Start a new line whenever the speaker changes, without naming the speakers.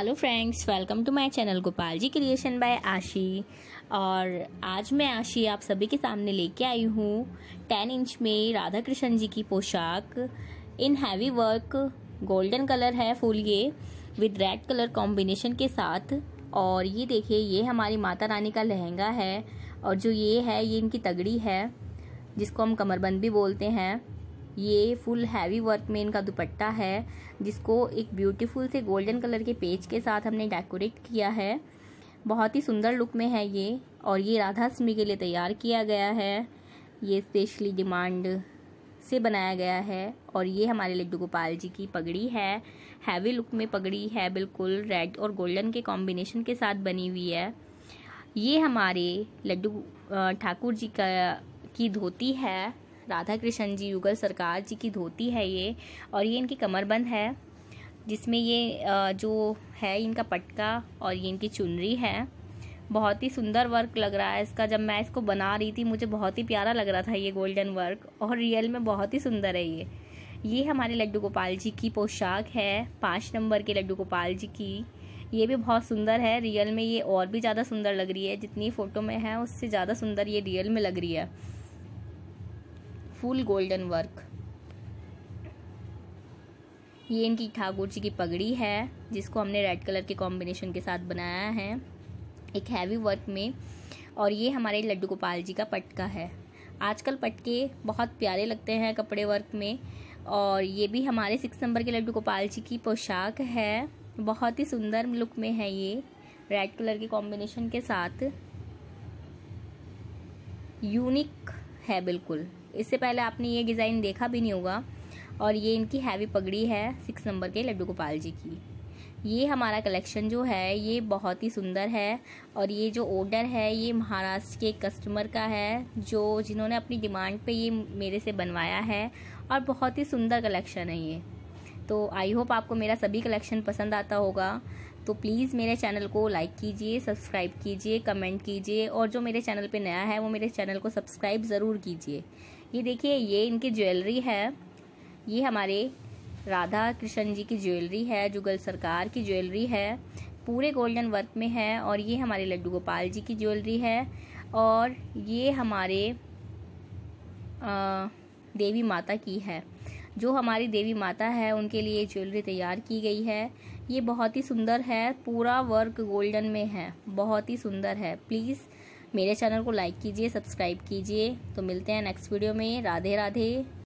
hello friends welcome to my channel Gopal ji creation by Aashi और आज मैं आशी आप सभी के सामने लेके आई हूँ टेन इंच में राधा कृष्ण जी की पोशाक in heavy work golden colour है फूल ये विद रेड कलर कॉम्बिनेशन के साथ और ये देखिए ये हमारी माता रानी का लहंगा है और जो ये है ये इनकी तगड़ी है जिसको हम कमरबंद भी बोलते हैं ये फुल हैवी वर्क में इनका दुपट्टा है जिसको एक ब्यूटीफुल से गोल्डन कलर के पेज के साथ हमने डेकोरेट किया है बहुत ही सुंदर लुक में है ये और ये राधाष्टमी के लिए तैयार किया गया है ये स्पेशली डिमांड से बनाया गया है और ये हमारे लड्डू गोपाल जी की पगड़ी है हैवी लुक में पगड़ी है बिल्कुल रेड और गोल्डन के कॉम्बिनेशन के साथ बनी हुई है ये हमारे लड्डू ठाकुर जी का की धोती है राधा कृष्ण जी युगल सरकार जी की धोती है ये और ये इनकी कमरबंद है जिसमें ये जो है इनका पटका और ये इनकी चुनरी है बहुत ही सुंदर वर्क लग रहा है इसका जब मैं इसको बना रही थी मुझे बहुत ही प्यारा लग रहा था ये गोल्डन वर्क और रियल में बहुत ही सुंदर है ये ये हमारे लड्डू गोपाल जी की पोशाक है पाँच नंबर के लड्डू गोपाल जी की ये भी बहुत सुंदर है रियल में ये और भी ज़्यादा सुंदर लग रही है जितनी फ़ोटो में है उससे ज़्यादा सुंदर ये रियल में लग रही है फुल गोल्डन वर्क ये इनकी ठाकुर जी की पगड़ी है जिसको हमने रेड कलर के कॉम्बिनेशन के साथ बनाया है एक हैवी वर्क में और ये हमारे लड्डू गोपाल जी का पटका है आजकल पटके बहुत प्यारे लगते हैं कपड़े वर्क में और ये भी हमारे सिक्स नंबर के लड्डू गोपाल जी की पोशाक है बहुत ही सुंदर लुक में है ये रेड कलर के कॉम्बिनेशन के साथ यूनिक है बिल्कुल इससे पहले आपने ये डिज़ाइन देखा भी नहीं होगा और ये इनकी हैवी पगड़ी है सिक्स नंबर के लड्डू गोपाल जी की ये हमारा कलेक्शन जो है ये बहुत ही सुंदर है और ये जो ऑर्डर है ये महाराष्ट्र के कस्टमर का है जो जिन्होंने अपनी डिमांड पे ये मेरे से बनवाया है और बहुत ही सुंदर कलेक्शन है ये तो आई होप आपको मेरा सभी कलेक्शन पसंद आता होगा तो प्लीज़ मेरे चैनल को लाइक कीजिए सब्सक्राइब कीजिए कमेंट कीजिए और जो मेरे चैनल पर नया है वो मेरे चैनल को सब्सक्राइब ज़रूर कीजिए ये देखिए ये इनकी ज्वेलरी है ये हमारे राधा कृष्ण जी की ज्वेलरी है जुगल सरकार की ज्वेलरी है पूरे गोल्डन वर्क में है और ये हमारे लड्डू गोपाल जी की ज्वेलरी है और ये हमारे आ, देवी माता की है जो हमारी देवी माता है उनके लिए ज्वेलरी तैयार की गई है ये बहुत ही सुंदर है पूरा वर्क गोल्डन में है बहुत ही सुंदर है प्लीज़ मेरे चैनल को लाइक कीजिए सब्सक्राइब कीजिए तो मिलते हैं नेक्स्ट वीडियो में राधे राधे